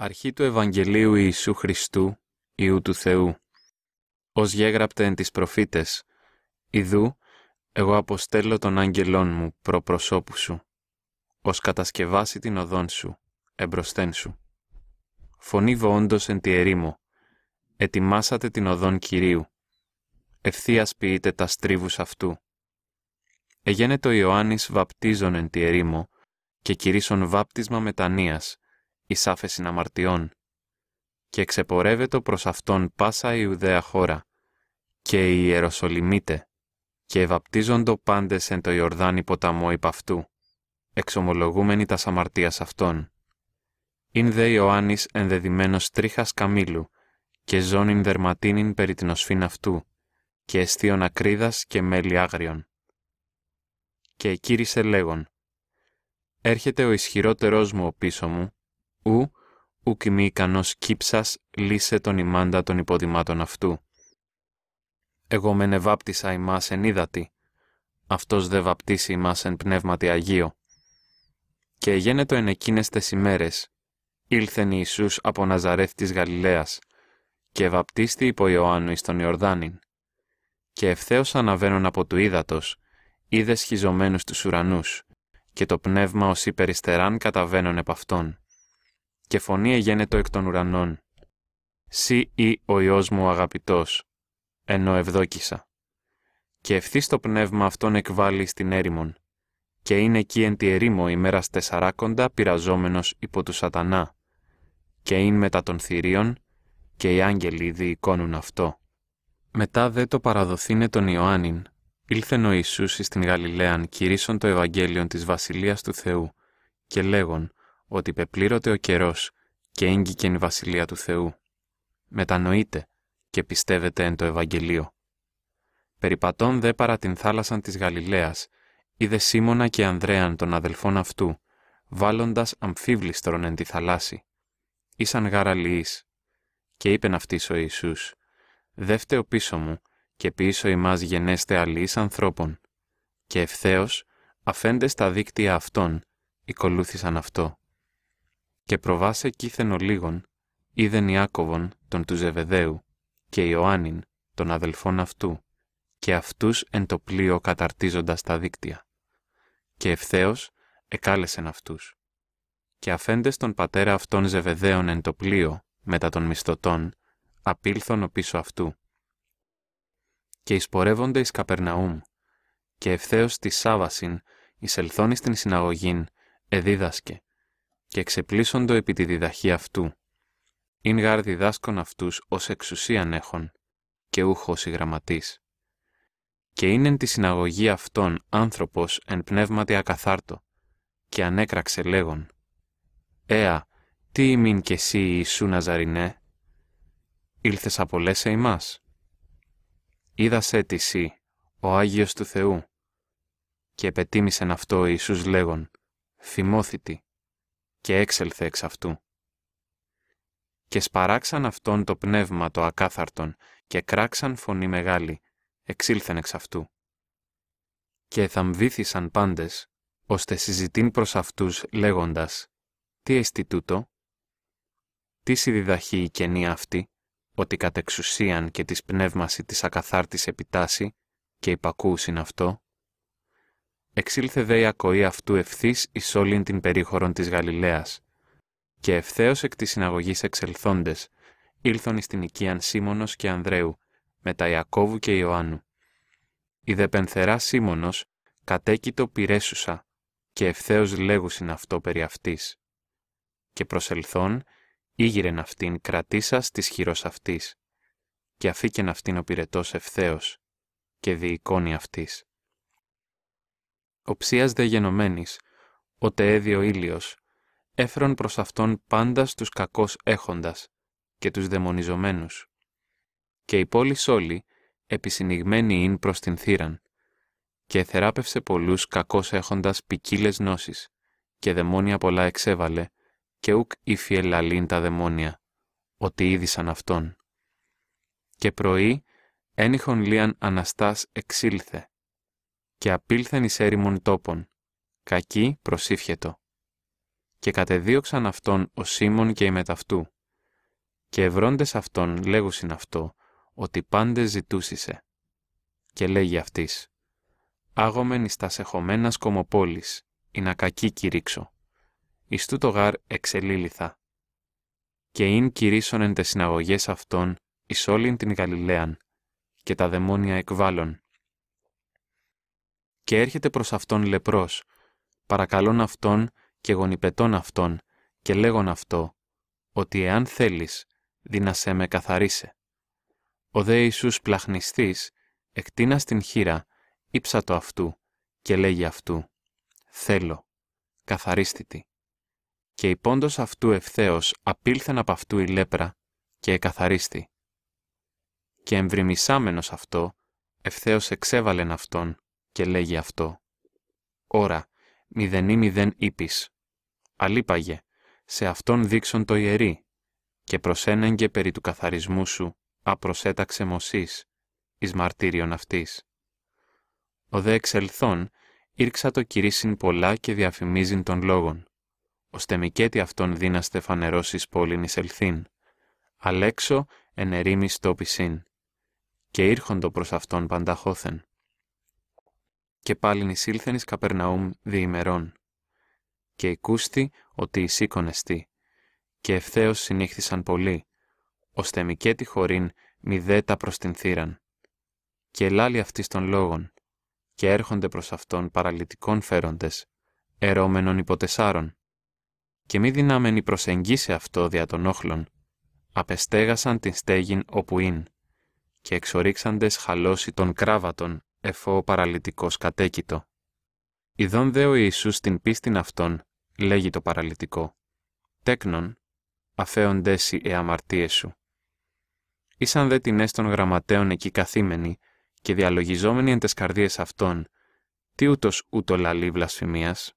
Αρχή του Ευαγγελίου Ιησού Χριστού, Υιού του Θεού. Ως γέγραπτε εν τις προφήτες, Ιδού, εγώ αποστέλω τον άγγελόν μου προπροσώπου σου, ως κατασκευάσει την οδόν σου, εμπροσθέν σου. Φωνήβω όντως εν τη ερήμο, ετοιμάσατε την οδόν Κυρίου, ευθείας ποιείτε τας στρίβους αυτού. Εγένετο Ιωάννης βαπτίζων εν τη ερήμο και κηρύσσον βάπτισμα μετανοίας, εις άφεσιν αμαρτιών, και εξεπορεύεται προς αυτόν πάσα η Ιουδαία χώρα, και η Ιεροσολυμίτες, και ευαπτίζοντο πάντες εν το Ιορδάνη ποταμό υπ' αυτού, εξομολογούμενοι τα αμαρτίας αυτών. Ειν δε Ιωάννης ενδεδημένος τρίχας καμήλου, και ζώνην δερματίνην περί την οσφήν αυτού, και εστίων ακρίδας και μέλι άγριον. Και εκείρισε λέγον, «Έρχεται ο ισχυρότερός μου ο πίσω μου, ου, ουκ μη ικανός κύψας, λύσε τον ημάντα των υποδημάτων αυτού. Εγώ μεν εβάπτισα ημάς εν είδατη, αυτός δε βαπτίσει ημάς εν πνεύματι Αγίο. Και γένετο εν εκείνες τες ημέρες, ήλθεν Ιησούς από Ναζαρέθ της Γαλιλαίας, και βαπτίστη υπό Ιωάννου εις τον Ιορδάνην. Και ευθέως αναβαίνουν από του ύδατος, είδες σχιζωμένους τους ουρανούς, και το πνεύμα ως υπεριστεράν καταβαίνουν επ' και φωνή εγένετο εκ των ουρανών. Σύ ή ο Υιός μου αγαπητός, ενώ ευδόκησα. Και ευθύς το πνεύμα αυτόν εκβάλλει στην έρημον, και είναι εκεί εν τη ερήμο ημέρας τεσσαράκοντα πειραζόμενος υπό του σατανά, και είναι μετά των θηρίων, και οι άγγελοι διοικώνουν αυτό. Μετά δε το παραδοθήνε τον Ιωάννην, ήλθεν ο Ιησούς στην Γαλιλαίαν κηρύσσον το Ευαγγέλιο της Βασιλείας του Θεού, και λέγον, ότι πεπλήρωται ο καιρός και έγκυκεν η Βασιλεία του Θεού. Μετανοείτε και πιστεύετε εν το Ευαγγελίο. Περιπατών δε παρά την θάλασσαν της Γαλιλαίας, είδε Σίμωνα και Ανδρέαν των αδελφών αυτού, βάλλοντας αμφίβληστρον εν τη θαλάσση. Ήσαν γαραλιείς. Και είπεν αυτής ο Ιησούς, «Δεύτε πίσω μου και πίσω ημάς γενέστε αλλοίς ανθρώπων». Και ευθέως, αφέντες τα δίκτυα αυτών, οικολούθησαν αυτό και προβάσε κήθεν ολίγων, είδεν Ιάκωβον τον του Ζεβεδαίου και Ιωάννην των αδελφών αυτού και αυτούς εν το πλοίο καταρτίζοντας τα δίκτυα. Και ευθέως εκάλεσεν αυτούς. Και αφέντες τον πατέρα αυτών Ζεβεδαίων εν το πλοίο, μετά των μισθωτών, απήλθον ο πίσω αυτού. Και εισπορεύονται εις Καπερναούμ, και ευθέως τη Σάβασιν εισελθώνει στην συναγωγήν, εδίδασκε, και εξεπλήσοντο επί τη διδαχή αυτού. Ειν γάρ διδάσκον αυτούς ως εξουσίαν έχων, και ούχο η γραμματής. Και είναι τη συναγωγή αυτών άνθρωπος εν πνεύματι ακαθάρτο, και ανέκραξε λέγον, «Έα, τι ημίν και εσύ Ιησού Ναζαρινέ, ήλθες λέσαι ημάς. Είδασε τη σύ, ο Άγιος του Θεού, και επετίμησεν αυτό Ιησούς λέγον, θυμόθητη, και έξελθε εξ αυτού. Και σπαράξαν αυτόν το πνεύμα το ακάθαρτον και κράξαν φωνή μεγάλη, εξήλθεν εξ αυτού. Και θαμβήθησαν πάντες, ώστε συζητήν προς αυτούς λέγοντας «Τι εστι τούτο» «Τι συδιδαχει η κενή αυτή» ότι κατεξουσίαν και της πνεύμαση της ακαθάρτης επιτάσσει και υπακούσιν αυτό, εξήλθε δε η ακοή αυτού ευθύς εις όλην την περίχωρον της Γαλιλαίας. Και ευθέως εκ της συναγωγής εξελθώντε, ήλθον εις την οικίαν Σίμωνος και Ανδρέου, τα Ιακώβου και Ιωάννου. Η δε πενθερά Σίμωνος, κατέκητο πυρέσουσα, και ευθέως λέγουσιν αυτό περί αυτής. Και προσελθόν, ήγηρεν αυτήν κρατήσα της χειρός αυτής. Και αφήκεν αυτήν ο πυρετός ευθέως, και διοικώνει αυτής. Οψίας δε ο οτε έδιο ήλιος, έφρων προς αυτόν πάντα τους κακώ έχοντας και τους δαιμονιζομένους. Και η πόλη όλη, επισυνηγμένη ειν προς την θύραν, και θεράπευσε πολλούς κακώ έχοντας ποικίλες νόσει, και δαιμόνια πολλά εξέβαλε, και ουκ ήφιε λαλήν τα δαιμόνια, ότι είδησαν αυτόν. Και πρωί, ένιχον λίαν Αναστάς εξήλθε, και απήλθεν εις έρημον τόπον. Κακή προσήφιετο. Και κατεδίωξαν αυτόν ο Σίμων και η μεταυτού. Και ευρώντες αυτόν λέγουσιν αυτό, ότι πάντες ζητούσισε. Και λέγει αυτής, «Άγομεν εις τας σεχωμένας κομοπόλης, ή να κακή κηρύξω. Εις τούτο γάρ εξελίληθα. Και ειν κηρύσσονεν τες συναγωγές αυτών εις όλην την Γαλιλαίαν, και τα δαιμόνια εκβάλλον, και έρχεται προς αυτόν λεπρός. Παρακαλών αυτόν και γονιπετών αυτόν και λέγον αυτό, ότι εάν θέλεις, δίνασέ με καθαρίσε. Ο δε Ιησούς πλαχνιστής, εκτείνα στην χείρα, ύψα το αυτού και λέγει αυτού, θέλω, καθαρίστητη. Και η αυτού ευθέως απήλθεν από αυτού η λέπρα και εκαθαρίστη. Και εμβριμισάμενος αυτό, ευθέως εξέβαλεν αυτόν, και λέγει αυτό. Ωρα, μηδενή μηδέν ύπης. αλήπαγε, σε αυτόν δείξον το ιερή, και προσένεγγε περί του καθαρισμού σου, απροσέταξε μωσής, εις μαρτύριον αυτής. Ο δε εξελθόν, ήρξα το κυρίσιν πολλά και διαφημίζειν των λόγων, ώστε μικέτη αυτόν δύναστε φανερώσεις πόλην εις ελθήν, αλέξω εν ερήμης τόπισιν, και ήρχοντο προς αυτόν πανταχώθεν και πάλιν εισήλθεν εις Καπερναούμ διημερών. Και εκούστη ότι εστί, και ευθέως συνήχθησαν πολλοί, ώστε μικέ τη χωρίν μη δε προς την θύραν. Και λάλη αυτή των λόγων, και έρχονται προς αυτόν παραλυτικών φέροντες, ερώμενων υποτεσάρων. Και μη δυνάμενοι προσεγγίσε αυτό δια των όχλων, απεστέγασαν την στέγην όπου είναι, και εξορίξαντες χαλώσει των κράβατων εφό παραλυτικός κατέκητο. Ιδών δε ο Ιησούς την πίστην αυτών, λέγει το παραλυτικό. Τέκνον, αφέοντέσι οι αμαρτίες σου. Ήσαν δε την έστων γραμματέων εκεί καθήμενοι και διαλογιζόμενοι εν τες καρδίες αυτών, τι ούτως ούτω λαλή βλασφημίας,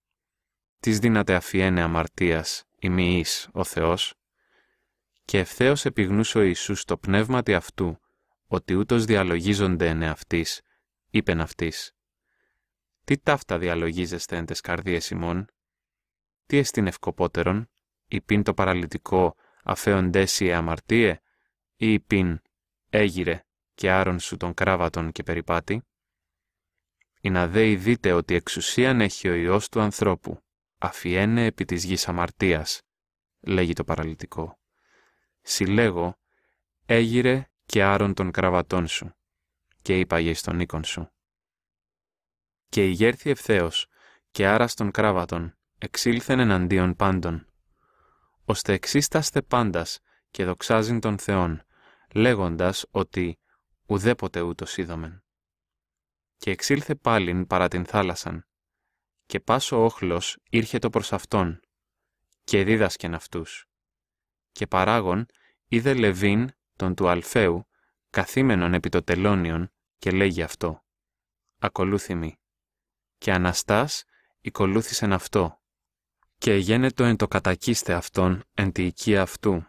τις δύνατε αφιένε αμαρτίας, ημιείς ο Θεός, και ευθέως επιγνούσε ο Ιησούς το πνεύματι αυτού, ότι ούτως διαλογίζονται εν είπεν αυτής. Τι ταύτα διαλογίζεστε εν τες καρδίες ημών. Τι εστίν ευκοπότερον, πίν το παραλυτικό αφέοντέσι αμαρτίε, ή πίν έγειρε και άρον σου τον κράβατον και περιπάτη. Ή να δέει δείτε ότι εξουσίαν έχει ο Υιός του ανθρώπου, αφιένε επί της γης αμαρτίας, λέγει το παραλυτικό. Συλλέγω, έγειρε και άρον των κραβατών σου και είπαγε στον οίκον σου. Και η γέρθη ευθέως, και άρα στον κράβατον, εξήλθεν εναντίον πάντων. Ώστε εξίσταστε πάντας και δοξάζειν τον Θεόν, λέγοντας ότι ουδέποτε ούτως είδομεν. Και εξήλθε πάλιν παρά την θάλασσαν, και πάσο όχλος ήρχε το προς αυτόν, και δίδασκεν αυτούς. Και παράγον είδε Λεβίν, τον του Αλφαίου, καθήμενον επί το τελώνιον και λέγει αυτό. Ακολούθημη. Και Αναστάς οικολούθησεν αυτό. Και γένετο εν το κατακίστε αυτόν εν τη οικία αυτού.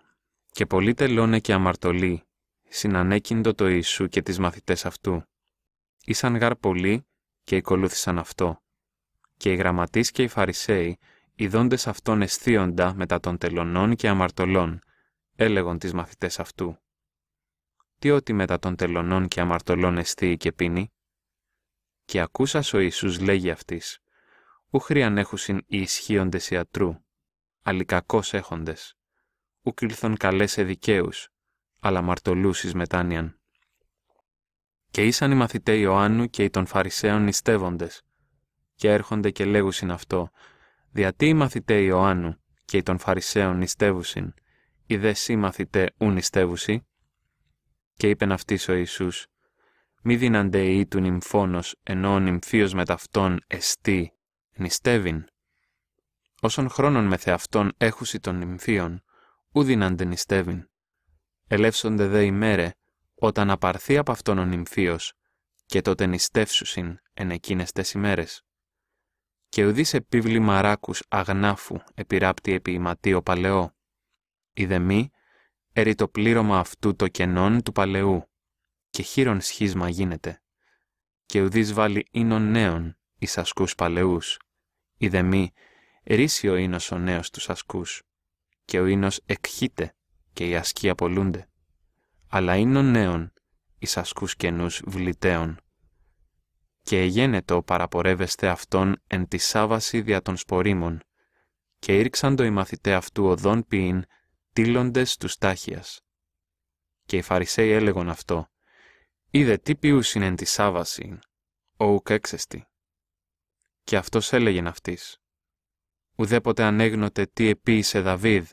Και πολλοί τελώνε και αμαρτωλοί, συνανέκυντο το Ιησού και τις μαθητές αυτού. Ήσαν γαρ πολλοί και οικολούθησαν αυτό. Και οι γραμματείς και οι φαρισαίοι, ειδώντες αυτόν εσθίοντα μετά των τελωνών και αμαρτωλών, έλεγον τις μαθητές αυτού τι ότι μετά των τελωνών και αμαρτωλών εστί και πίνει. Και ακούσας ο Ιησούς λέγει αυτής, ου ανέχουσιν οι ισχύοντες ιατρού, αλικακώς έχοντες, ου καλέ καλές εδικαίους, αλλά μαρτωλούς εις μετάνοιαν. Και ήσαν οι μαθητές Ιωάννου και οι των Φαρισαίων νηστεύοντες, και έρχονται και λέγουσιν αυτό, διατί οι μαθητές Ιωάννου και οι των Φαρισαίων νηστεύουσιν, οι δε μαθητέ ου νηστεύουν. Και είπεν αυτή ο Ιησούς, «Μη δίναντε ή του νυμφώνος, ενώ ο νυμφίος με ταυτόν εστί, νηστεύειν. Όσων χρόνων με θεαυτόν έχουσι των νυμφίων, ου δίναντε νηστεύειν. Ελεύσονται δε ημέρε, όταν απαρθεί από αυτόν ο νυμφίος, και τότε νηστεύσουσιν εν εκείνες τες ημέρες. Και ουδείς επίβλημα ράκους αγνάφου επειράπτει επί ηματίο παλαιό. Η του νυμφωνος ενω ο νυμφιος με ταυτον εστι νηστευειν Όσον χρονων με θεαυτον εχουσι των νυμφιων ου διναντε νηστευειν ελευσονται δε ημερε οταν απαρθει απο αυτον ο νυμφιος και τοτε νηστευσουσιν εν εκεινες τες ημερες και ουδεις επιβλημα ρακους αγναφου επιράπτει επι ηματιο παλαιο Είδε μη ερεί το πλήρωμα αυτού το κενόν του παλαιού, και χείρον σχίσμα γίνεται. Και ουδείς βάλει ίνων νέων εις ασκούς παλαιούς, η μη ρίσει ο ίνος ο νέος τους ασκούς, και ο ίνος εκχείται και οι ασκοί απολούνται. Αλλά ίνων νέων εις ασκούς καινούς βλητέων. Και εγένετο παραπορεύεστε αυτόν εν τη σάβαση δια των σπορήμων και ήρξαν το οι μαθητέ αυτού οδόν ποιήν τύλοντες του τάχιας. Και οι Φαρισαίοι έλεγον αυτό, «Είδε τι ποιούς είναι τη σάβασιν, ουκ έξεστη». Και αυτός έλεγεν αυτής, «Ουδέποτε ανέγνωτε τι επίησε Δαβίδ,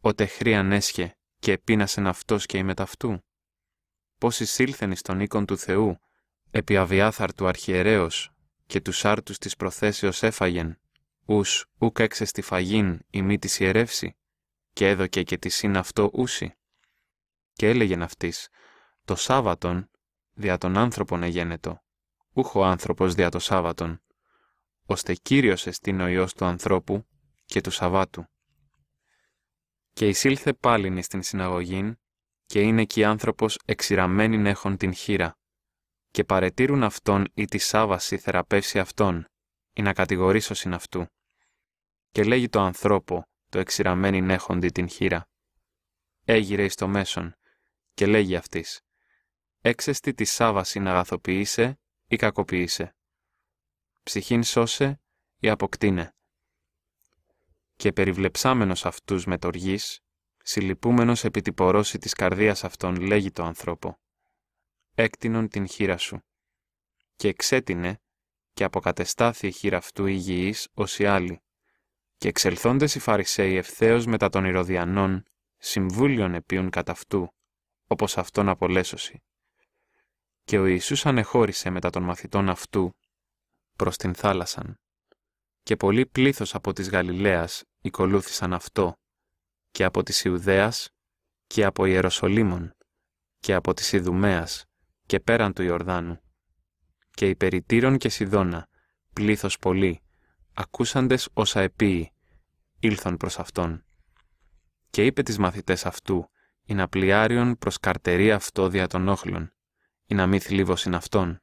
οτε χρίαν έσχε και επίνασεν αυτός και η μεταυτού. Πώς εισήλθεν εις τον οίκον του Θεού, επί του αρχιερέως και τους άρτους της προθέσεως έφαγεν, ους ουκ έξεστη φαγήν ημί της ιερεύση και έδωκε και τη σύν αυτό ούση. Και έλεγε αυτής: το Σάββατον δια τον άνθρωπον εγένετο, ούχο άνθρωπος δια το Σάββατον, ώστε Κύριος εστίν ο Υιός του ανθρώπου και του Σαββάτου. Και εισήλθε πάλιν την συναγωγήν, και είναι εκεί άνθρωπος εξηραμένην έχουν την χείρα, και παρετήρουν αυτόν ή τη σάβαση θεραπεύσει αυτόν, ή να συν αυτού. Και λέγει το ανθρώπο, το εξηραμένην νέχοντι την χείρα. Έγειρε εις το μέσον, και λέγει αυτής, «Έξεστη τη σάβαση να αγαθοποιήσε ή κακοποιήσε. Ψυχήν σώσε ή αποκτήνε». Και περιβλεψάμενος αυτούς με τοργής, συλληπούμενος επί τη πορώση της καρδίας αυτών, λέγει το ανθρώπο, «Έκτινον την χείρα σου». Και εξέτεινε και αποκατεστάθη η χείρα επι την πορωση της καρδιας αυτων λεγει το ανθρωπο εκτινον την υγιής ως η άλλη και εξελθόντες οι Φαρισαίοι ευθέως μετά των Ηρωδιανών, συμβούλιον επίουν κατά αυτού, όπως αυτόν απολέσωση. Και ο Ιησούς ανεχώρησε μετά των μαθητών αυτού προς την θάλασσαν. Και πολύ πλήθος από της Γαλιλαίας οικολούθησαν αυτό, και από της Ιουδαίας, και από Ιεροσολύμων, και από της Ιδουμαίας, και πέραν του Ιορδάνου. Και υπεριτήρων και Σιδώνα, πλήθος πολύ, ακούσαντες όσα επίει, ήλθον προς αυτόν. Και είπε τις μαθητές αυτού, «Η να πλοιάριον προς καρτερή αυτό δια των όχλων, ή να μη θλίβωσιν αυτόν».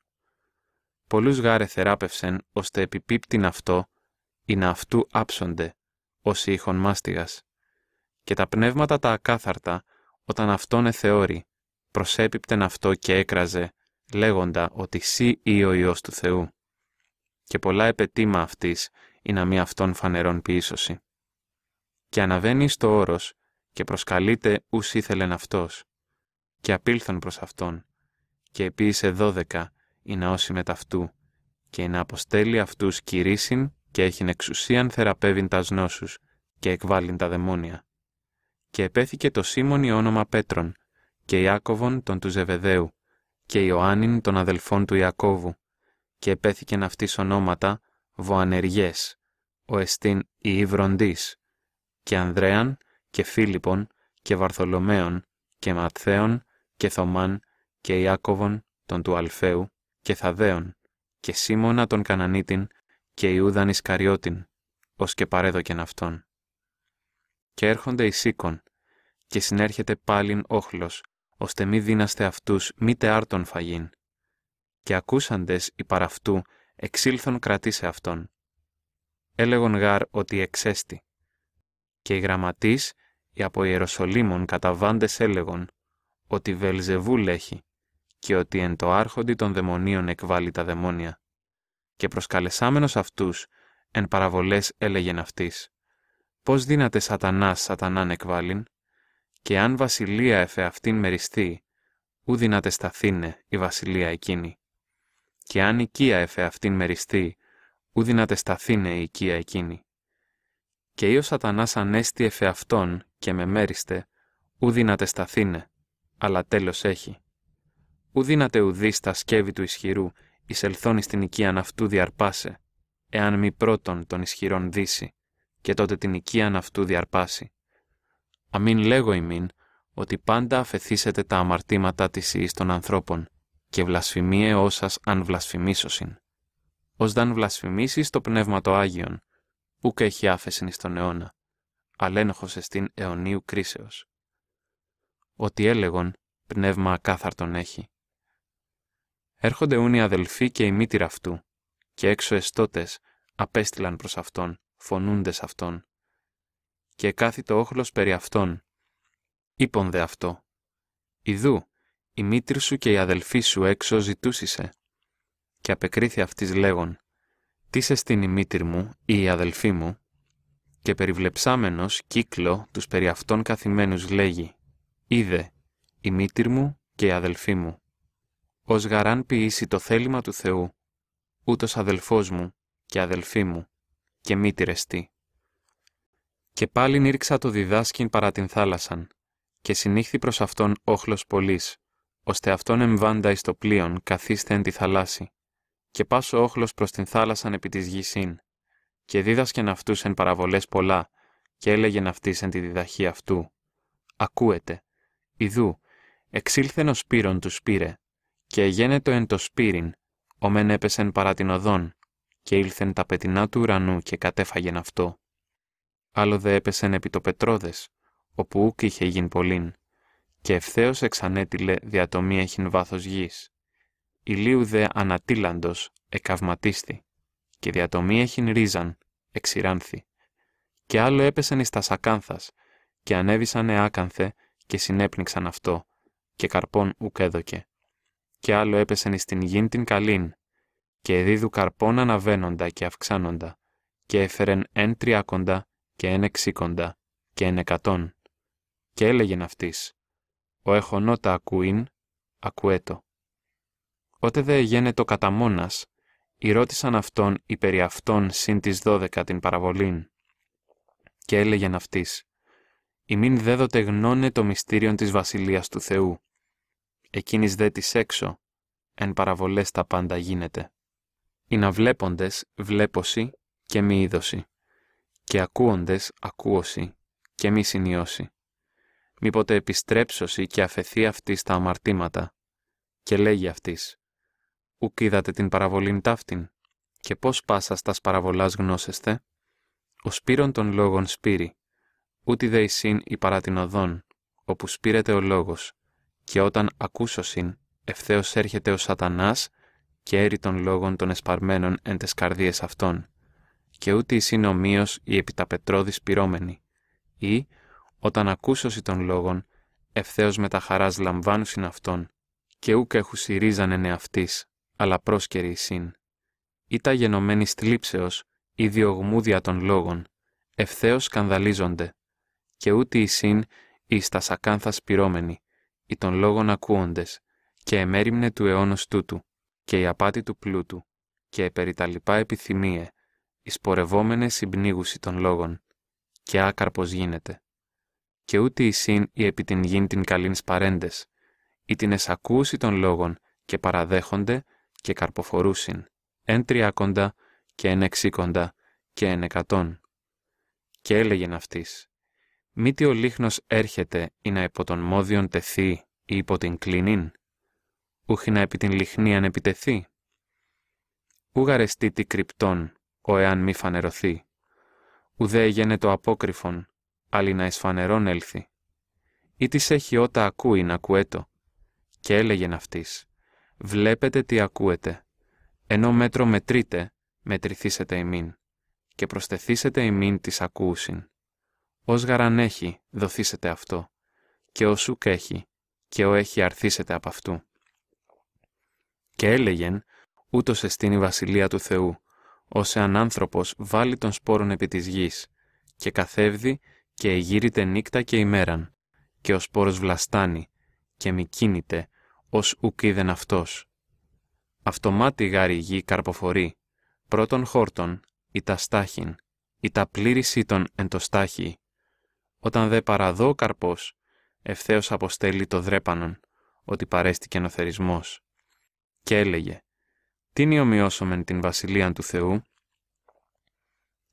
Πολλούς γάρε θεράπευσεν, ώστε επιπίπτην αυτό, ή να αυτού άψονται, όσοι ήχον μάστιγας. Και τα πνεύματα τα ακάθαρτα, όταν αυτόν εθεώρη, προσέπιπτεν αυτό και έκραζε, λέγοντα ότι «Συ ή ο Υιός του Θεού» και πολλά επαιτήμα αυτής να μη αυτών φανερών ποιήσωση. Και αναβαίνει στο όρος και προσκαλείται ους ήθελεν αυτός και απήλθον προς αυτόν και επίησε δώδεκα η όση μεταυτού και να αποστέλει αυτούς κυρίσιν και έχειν εξουσίαν θεραπεύειν τας νόσους και εκβάλλειν τα δαιμόνια. Και επέθηκε το Σίμωνι όνομα Πέτρον και Ιάκωβον τον του Ζεβεδαίου και Ιωάννην των αδελφών του Ιακώβου και επέθηκεν αυτής ονόματα Βοανεργές, ο Εστίν Ιβροντής, και Ανδρέαν και Φίλιππον και Βαρθολομαίων και Ματθαίων και Θωμάν και Ιάκωβον τον του Αλφαίου και Θαδέων και Σίμωνα τον Κανανίτην και Ιούδαν Ισκαριώτην, ως και παρέδοκεν αυτόν. Και έρχονται οι Σίκων, και συνέρχεται πάλιν όχλος, ώστε μη δίναστε αυτούς μήτε άρτον φαγήν, και ακούσαντες οι παραφτού εξήλθον κρατήσε αυτόν. Έλεγον γάρ ότι εξέστη. Και οι γραμματείς, οι από Ιεροσολύμων καταβάντες έλεγον, ότι Βελζεβού λέχει, και ότι εν το άρχοντι των δαιμονίων εκβάλλει τα δαιμόνια. Και προσκαλεσάμενος αυτούς, εν παραβολές έλεγεν αυτής, «Πώς δύναται σατανάς σατανάν εκβάλλην, και αν βασιλεία εφε αυτήν μεριστεί, ού σταθήνε η βασιλεία εκείνη και αν οικία εφε αυτήν μεριστεί, ούδη να η οικία εκείνη. Και ή ο σατανάς ανέστη εφε αυτόν και με μέριστε, ούδη να αλλά τέλος έχει. Ούδη να τεουδεί στα σκεύη του ισχυρού, εισελθώνει στην οικίαν αυτού διαρπάσε, εάν μη πρώτον τον ισχυρών δύσει, και τότε την οικίαν αυτού διαρπάσει. Αμήν λέγω ημίν, ότι πάντα αφεθήσετε τα αμαρτήματα της ιής των ανθρώπων, και βλασφημίε όσας αν βλασφημίσωσιν. Ως δαν βλασφημίσεις το πνεύμα το Άγιον, ουκ έχει άφεσιν εις τον αιώνα, αλένοχος εστίν αιωνίου κρίσεως. Ότι έλεγον, πνεύμα ακάθαρτον έχει. Έρχονται ούν οι αδελφοί και η μήτυρ αυτού, και έξω εστώτες απέστειλαν προς αυτόν, φωνούντες αυτόν. Και κάθιτο όχλος περί αυτόν, είπον δε αυτό. Ιδού, η μήτρη σου και η αδελφή σου έξω ζητούσισε. Και απεκρίθη αυτής λέγον, «Τι σε στην η μήτρη μου ή η αδελφή μου» και περιβλεψάμενος κύκλο τους περί αυτών καθημένους λέγει «Είδε, η μήτρη μου και η αδελφή μου». Ως γαράν ποιήσει το θέλημα του Θεού, ούτως αδελφός μου και αδελφή μου και τι». Και πάλιν ήρξα το διδάσκην παρά την θάλασσαν και συνήχθη προς αυτόν όχλος πολλής ώστε αυτόν εμβάντα εις το πλοίον καθίστε εν τη θαλάσση, και πάσο όχλος προς την θάλασσαν επί της γης ειν, Και δίδασκεν αυτούς εν παραβολές πολλά, και έλεγεν αυτής εν τη διδαχή αυτού. Ακούετε, ιδού, εξήλθεν ο Σπύρον του Σπύρε, και εγένετο εν το Σπύριν, ομεν έπεσεν παρά την οδόν, και ήλθεν τα πετινά του ουρανού και κατέφαγεν αυτό. Άλλο δε έπεσεν επί το Πετρόδες, όπου ούκ είχε γιν πολλήν και ευθέως εξανέτειλε διατομή έχειν βάθος γης. Ηλίου δε ανατύλαντος εκαυματίστη, και διατομή έχειν ρίζαν, εξηράνθη. Και άλλο έπεσαν εις τα σακάνθας, και ανέβησαν άκανθε, και συνέπνιξαν αυτό, και καρπών ουκ έδωκε. Και άλλο έπεσαν εις την γήν την καλήν, και εδίδου καρπών αναβαίνοντα και αυξάνοντα, και έφερεν εν τριάκοντα, και εν εξήκοντα, και εν εκατόν. Και έλεγεν αυτής, ο έχονότα ακούειν, ακούέτο. Ότε δε γένετο κατά μόνας, ήρώτησαν ρώτησαν αυτόν υπερί αυτών συν τις δώδεκα την παραβολήν. Και έλεγεν αυτής, «Ημίν δέδοτε γνώνε το μυστήριον της βασιλείας του Θεού. Εκείνης δε της έξω, εν παραβολές τα πάντα γίνεται. Οι να βλέποντες βλέποση και μη είδωση, και ακούοντες ακούωση και μη συνειώση μήποτε επιστρέψωση και αφαιθεί αυτής στα αμαρτήματα. Και λέγει αυτής: «Ουκ είδατε την παραβολήν ταύτην, και πώς πάσας τας παραβολάς γνώσεστε, ο σπύρον των λόγων σπύρι ούτι δε εισήν η παρά την οδόν, όπου σπήρεται ο λόγος, και όταν ακούσωσιν, ευθέως έρχεται ο σατανάς και έρει των λόγων των εσπαρμένων εν τες καρδίες αυτών, και ούτε εισήν ομοίως η επιταπετρώδη σπυρόμενη, ή όταν ακούσωση των λόγων, ευθέως με τα χαράς λαμβάνουσιν αυτών, και ούκ έχουσι ρίζανεν εαυτής, αλλά πρόσκαιρη εισήν. Ήτα γενομένη θλίψεως, ή διωγμούδια των λόγων, ευθέως σκανδαλίζονται, και ούτι εισήν εις τα σακάνθα σπυρώμενοι, ή των λόγων ακούοντες, και εμέριμνε του αιώνος τούτου, και η απάτη του πλούτου, και επερί τα λοιπά επιθυμίε, πορευόμενε συμπνίγουση των λόγων, και άκαρπος γίνεται και ούτε η συν η επί την γην την καλήν παρέντες, ή την εσακούση των λόγων και παραδέχονται και καρποφορούσιν, εν τριάκοντα και εν εξήκοντα και εν εκατόν. Και έλεγεν αυτής: μη τι ο λίχνος έρχεται ή να υπό τον μόδιον τεθεί ή υπό την κλινήν, ούχι να επί την λιχνίαν επιτεθεί. Ουγαρεστεί τι κρυπτών, ο εάν μη φανερωθεί. Ουδέ έγινε το απόκρυφον, αλλά να εσφανερών έλθει. Ή της έχει ότα ακούει να ακουέτο. Και έλεγεν αυτής: βλέπετε τι ακούετε, ενώ μέτρο μετρείτε, μετρηθήσετε ημίν, και προστεθήσετε ημίν της ακούουσιν. Ως γαραν έχει, δοθήσετε αυτό, και ως σου έχει, και ο έχει αρθήσετε από αυτού. Και έλεγεν, ούτως εστίν η βασιλεία του Θεού, ω εάν άνθρωπο βάλει τον σπόρον επί της γης και καθεύδει και γύριτε νύκτα και ημέραν, και ο σπόρος βλαστάνει, και μη κίνηται, ως ουκ είδεν αυτός. Αυτομάτι γάρι γη καρποφορεί, πρώτον χόρτον, ή τα στάχην, ή τα πλήρησή των εν το Όταν δε παραδώ ο καρπός, ευθέως αποστέλει το δρέπανον, ότι παρέστηκε νοθερισμός. Και έλεγε, «Τι ομοιώσομεν την βασιλείαν του Θεού,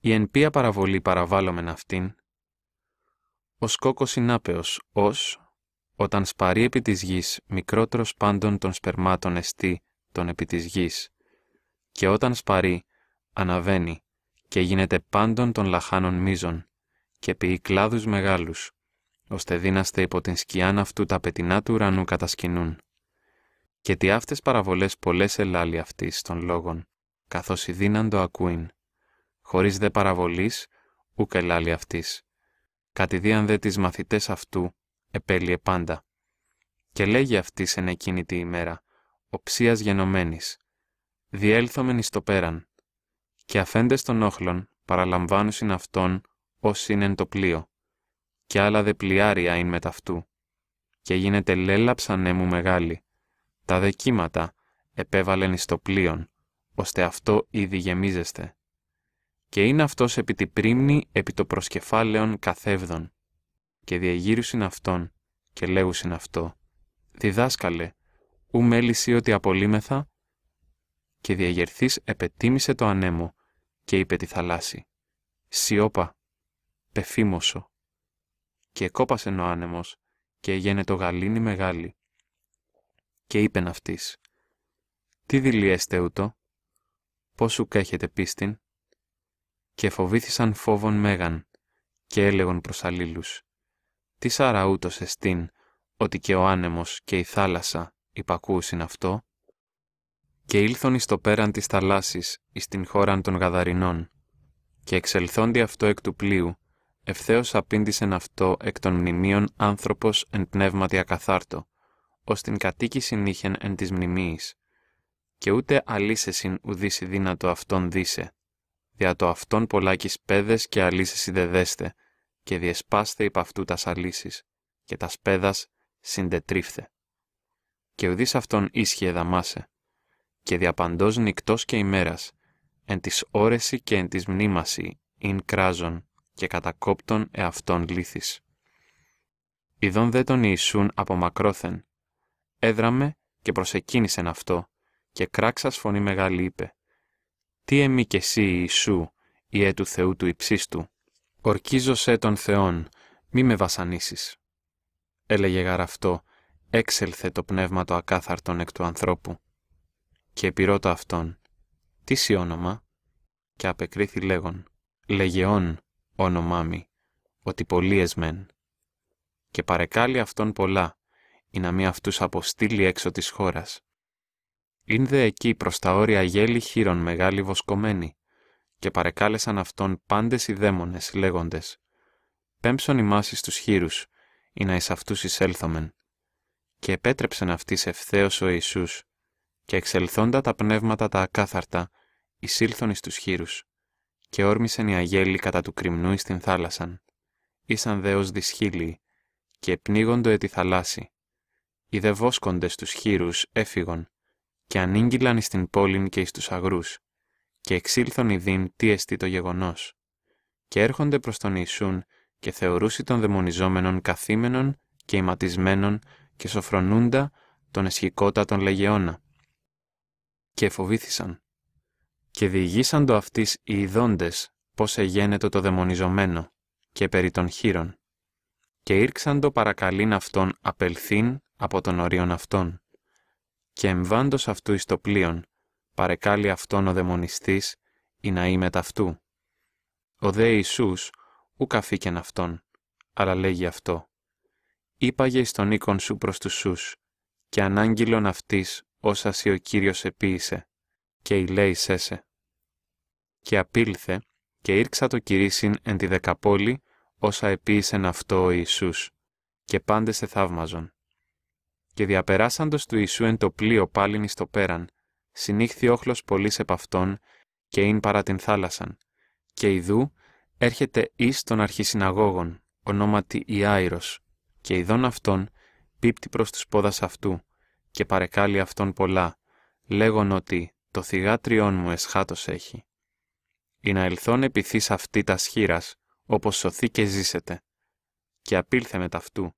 η εν παραβολή παραβάλλομεν αυτήν, ο σκόκος συνάπεο ως όταν σπαρεί επί της γης μικρότερος πάντων των σπερμάτων εστί, των επί της γης. Και όταν σπαρεί, αναβαίνει, και γίνεται πάντων των λαχάνων μίζων, και ποιεί κλάδους μεγάλους, ώστε δύναστε υπό την σκιάν αυτού τα πετινά του ουρανού κατασκηνούν. Και τι αυτές παραβολές πολλές ελάλη αυτής των λόγων, καθώς η δύναντο ακούειν, χωρίς δε παραβολής ούκ ελάλη αυτής κατηδίαν δε τις μαθητές αυτού, επέλυε πάντα. Και λέγει αυτή εν εκείνη τη ημέρα, οψίας γενομένης, διέλθομεν εις το πέραν, και αφέντες των όχλων παραλαμβάνουσιν αυτών, ως είναι το πλοίο, και άλλα δε πλοιάρια τα αυτού, και γίνεται λέλα ψανέμου μεγάλη, τα δε κύματα επέβαλεν εις το πλοίον, ώστε αυτό ήδη γεμίζεστε και είναι αυτός επί τη πρίμνη επί το προσκεφάλαιον καθεύδον. Και διεγύρουσιν αυτόν, και λέγουσιν αυτό, «Διδάσκαλε, ου μέλησι ότι απολύμεθα» και διαγερθείς επετίμησε το ανέμο και είπε τη θαλάσση «Σιώπα, πεφήμωσο» και κόπασε ο άνεμος και έγινε το γαλήνι μεγάλη και είπεν αυτής «Τι δηλιέστε ούτω, πόσου καίχετε πίστην» και φοβήθησαν φόβον μέγαν και έλεγον προς αλλήλους «Τι σαραούτος εστίν, ότι και ο άνεμος και η θάλασσα υπακούσιν αυτό» και ήλθον εις το πέραν της θαλάσσης εις την χώραν των Γαδαρινών και εξελθόντι αυτό εκ του πλοίου ευθέως απήντησεν αυτό εκ των μνημείων άνθρωπος εν πνεύματι ακαθάρτο ως την κατοίκηση νύχεν εν της μνημείης, και ούτε αλύσεσιν ουδήσι δύνατο αυτόν δύσε δια το αυτόν πολλάκις πέδες και αλύσεις συνδεδέστε, και διεσπάστε υπ' αυτού τας αλύσεις, και τας πέδας συντετρίφθε. Και ουδείς αυτόν ίσχυε δαμάσε, και διαπαντός νυκτός και ημέρας, εν της όρεση και εν της μνήμαση, ειν κράζον, και κατακόπτων εαυτόν λύθης. Ιδών δε τον Ιησούν απομακρόθεν. Έδραμε και προσεκίνησεν αυτό, και κράξας φωνή μεγάλη είπε. Τι εμεί και εσύ Ιησού, Ιε του Θεού του υψίστου, ορκίζωσέ τον Θεόν, μη με βασανίσεις. Έλεγε γαραυτό, έξελθε το πνεύμα το ακάθαρτον εκ του ανθρώπου. Και επιρώτα αυτόν, τι σι όνομα, και απεκρίθη λέγον, λεγεών όνομά μη, ότι πολλίες εσμέν». Και παρεκάλει αυτόν πολλά, ή να μη αυτούς αποστείλει έξω της χώρας. Ήνδε εκεί προς τα όρια γέλη χείρων μεγάλη βοσκομένη, και παρεκάλεσαν αυτόν πάντες οι δαίμονες, λέγοντες «Πέμψον ημάς εις τους χείρους, ή να εις αυτούς εισέλθομεν». Και επέτρεψεν αυτής ευθέως ο Ιησούς, και εξελθόντα τα πνεύματα τα ακάθαρτα, εισήλθον εις τους χείρους, και όρμησεν οι αγέλη κατά του κρυμνού εις την θάλασσαν. Ήσαν δέος δυσχύλοι, και πνίγοντο ετι θαλάσσι. Οι δε βόσκοντες τους χείρους έφυγον, και ανήγγυλαν την πόλην και εις τους αγρούς, και εξήλθον δίν τι εστί το γεγονός. Και έρχονται προς τον Ιησούν και θεωρούσι των δαιμονιζόμενον καθήμενων και ηματισμένων και σοφρονούντα τον τον λεγεώνα. Και φοβήθησαν. Και διηγήσαν το αυτής οι ειδόντες πώς εγένετο το δαιμονιζομένο και περί των χείρων. Και ήρξαν το παρακαλήν αυτόν απελθήν από τον ορίον αυτών και εμβάντος αυτού εις το πλοίον, παρεκάλει αυτόν ο δαιμονιστής, ή να είμαι ταυτού. Ο δε Ιησούς, ου καφήκεν αυτόν, αλλά λέγει αυτό. Είπαγε εις τον οίκον σου προς τους σούς, και ανάγγειλον αυτής όσα ο Κύριος επίησε, και η λέει σέσε. Και απήλθε, και ήρξα το κυρίσιν εν τη δεκαπόλη, όσα επίησεν αυτό ο Ιησούς, και σε θαύμαζον. Και διαπεράσαντος του Ιησού εν το πλοίο πάλιν εις το πέραν, συνήχθη όχλος πολλής επ' αυτόν, και ειν παρά την θάλασσαν. Και ειδού έρχεται εις των αρχισυναγώγων, ονόματι Ιάηρος, και ειδών αυτών πίπτει προς τους πόδας αυτού, και παρεκάλει αυτόν πολλά, λέγον ότι το θυγάτριόν μου εσχάτος έχει. Ή να ελθόν επιθύς αυτή τας σχήρας, όπως σωθεί και ζήσετε. Και απήλθε με ταυτού,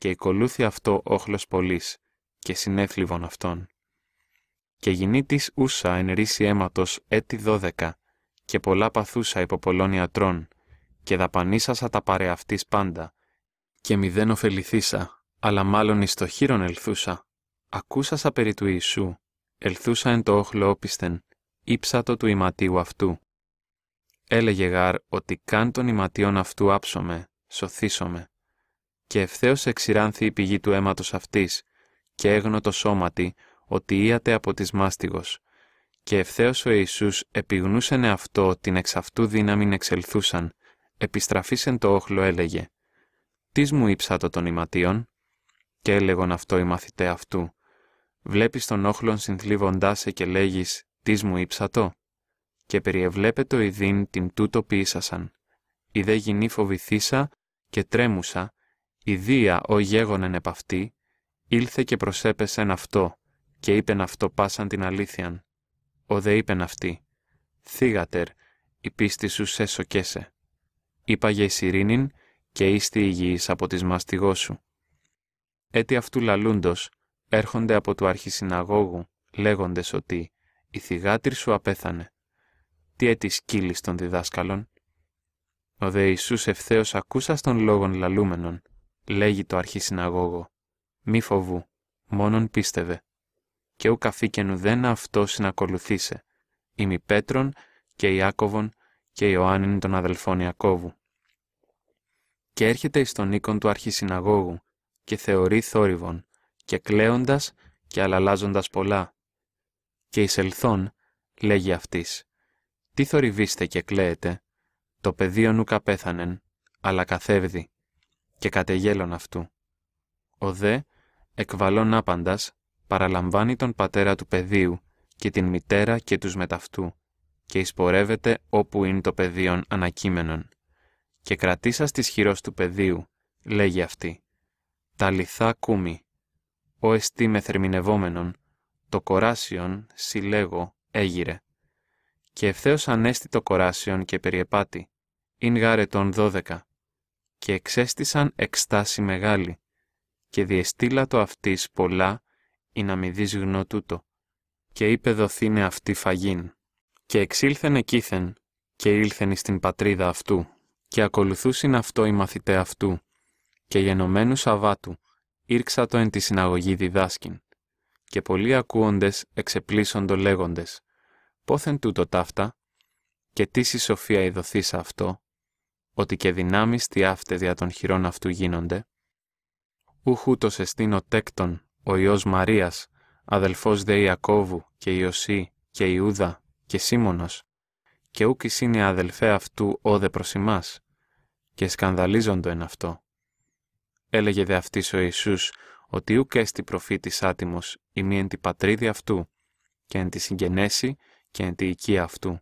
και εκολούθη αυτό όχλος πολλής και συνέθλιβον αυτών. Και γινή της ούσα εν ρίση αίματος έτη δώδεκα και πολλά παθούσα υπό πολλών ιατρών και δαπανίσασα τα παρεαυτής πάντα και μηδέν ωφεληθήσα, αλλά μάλλον εις το χείρον ελθούσα. Ακούσασα περί του Ιησού, ελθούσα εν το όχλο όπισθεν, ύψατο του ηματίου αυτού. Έλεγε γάρ ότι καν των ηματίων αυτού άψομαι, σωθήσομαι και ευθέως εξηράνθη η πηγή του αίματος αυτής και έγνω το σώματι ότι ίατε από της μάστιγος. Και ευθέως ο Ιησούς επιγνούσενε αυτό την εξ αυτού δύναμην εξελθούσαν, επιστραφήσεν το όχλο έλεγε, «Τις μου ύψατο των ηματίων» και έλεγον αυτό η μαθητέ αυτού, «Βλέπεις τον όχλον σε και λέγεις: «Τις μου ύψατο» και περιεβλέπετο ειδήν την τούτο ποιήσασαν. Η δε φοβηθήσα και τρέμουσα η Δία ο γέγονεν επ' αυτή, ήλθε και προσέπεσεν αυτό, και είπεν αυτό πάσαν την αλήθειαν. Ο δε είπεν αυτή, θύγατερ, η πίστη σου σε σοκέσε. Είπαγε η Σιρήνην και είστε υγιής από της μαστιγό σου. Έτι αυτού λαλούντος, έρχονται από του αρχισυναγώγου, λέγοντες ότι «Η θυγάτηρ σου απέθανε». Τι έτη σκύλης των διδάσκαλων. Ο δε Ιησούς ευθέως ακούσας των λόγων λαλούμενων, λέγει το αρχισυναγόγο, μη φοβού, μόνον πίστευε. Και ου και δεν αυτό συνακολουθήσε, ημι Πέτρον και Ιάκωβον και Ιωάννην των αδελφών Ιακώβου. Και έρχεται εις τον οίκον του αρχισυναγώγου και θεωρεί θόρυβον και κλαίοντας και αλαλάζοντας πολλά. Και εις ελθόν, λέγει αυτής, τι θορυβήστε και κλαίετε, το πεδίο νου καπέθανεν, αλλά καθεύδει και κατεγέλων αυτού. Ο δε, εκβαλών άπαντας, παραλαμβάνει τον πατέρα του πεδίου και την μητέρα και τους μεταυτού και εισπορεύεται όπου είναι το πεδίον ανακείμενον. Και κρατήσα τη χειρός του πεδίου, λέγει αυτή. Τα λιθά κούμι, ο εστί θερμινευόμενον, το κοράσιον συλλέγω έγειρε. Και ευθέως ανέστη το κοράσιον και περιεπάτη, ειν γάρε των δώδεκα, και εξέστησαν εκστάση μεγάλη, και το αυτής πολλά, ή να γνώ τούτο, και είπε δοθήνε αυτή φαγήν. Και εξήλθεν εκείθεν, και ήλθεν εις την πατρίδα αυτού, και ακολουθούσιν αυτό οι μαθητέ αυτού, και γενωμένου Σαββάτου, ήρξα το εν τη συναγωγή διδάσκην. Και πολλοί ακούοντες εξεπλήσοντο λέγοντες, πόθεν τούτο ταύτα, και τι η σοφία σε αυτό, ότι και δυνάμεις τι αύτε δια των χειρών αυτού γίνονται, Ούχου το εστίν τέκτον, ο Υιός Μαρίας, αδελφός δε Ιακώβου και Ιωσή και Ιούδα και Σίμωνος, και ούκ εις είναι αδελφέ αυτού όδε προς ημάς, και σκανδαλίζοντο εν αυτό. Έλεγε δε αυτής ο Ιησούς, ότι ούκ έστι προφήτης άτιμος ημί εν τη πατρίδη αυτού, και εν τη συγγενέση και εν τη οικία αυτού